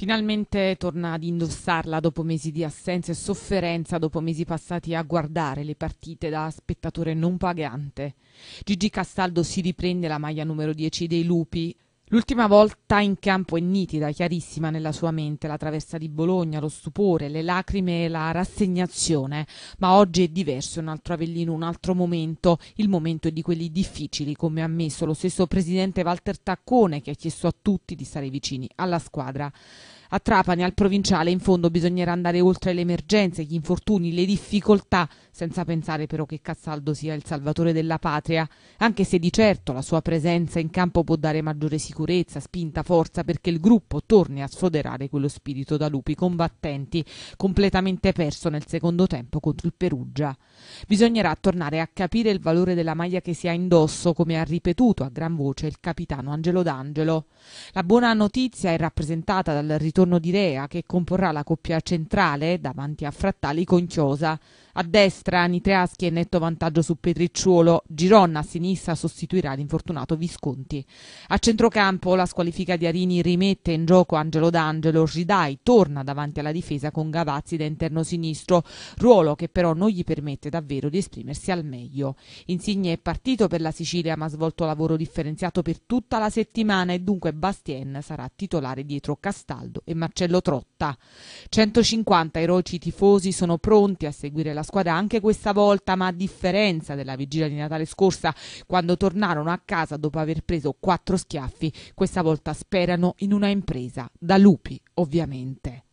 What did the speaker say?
Finalmente torna ad indossarla dopo mesi di assenza e sofferenza, dopo mesi passati a guardare le partite da spettatore non pagante. Gigi Castaldo si riprende la maglia numero 10 dei Lupi, L'ultima volta in campo è nitida, chiarissima nella sua mente, la traversa di Bologna, lo stupore, le lacrime e la rassegnazione, ma oggi è diverso, è un altro Avellino, un altro momento, il momento di quelli difficili, come ha ammesso lo stesso presidente Walter Taccone che ha chiesto a tutti di stare vicini alla squadra. A Trapani, al provinciale, in fondo bisognerà andare oltre le emergenze, gli infortuni, le difficoltà, senza pensare però che Castaldo sia il salvatore della patria, anche se di certo la sua presenza in campo può dare maggiore sicurezza, spinta, forza perché il gruppo torni a sfoderare quello spirito da lupi combattenti, completamente perso nel secondo tempo contro il Perugia. Bisognerà tornare a capire il valore della maglia che si ha indosso, come ha ripetuto a gran voce il capitano Angelo D'Angelo. La buona notizia è rappresentata dal ritorno ritorno di Rea che comporrà la coppia centrale davanti a Frattali con Chiosa. A destra Nitreaschi è netto vantaggio su Petricciuolo, Gironna a sinistra sostituirà l'infortunato Visconti. A centrocampo la squalifica di Arini rimette in gioco Angelo D'Angelo, Ridai torna davanti alla difesa con Gavazzi da interno sinistro, ruolo che però non gli permette davvero di esprimersi al meglio. Insigne è partito per la Sicilia ma ha svolto lavoro differenziato per tutta la settimana e dunque Bastien sarà titolare dietro Castaldo e Marcello Trotta. 150 eroici tifosi sono pronti a seguire la squadra anche questa volta, ma a differenza della vigilia di Natale scorsa, quando tornarono a casa dopo aver preso quattro schiaffi, questa volta sperano in una impresa, da lupi ovviamente.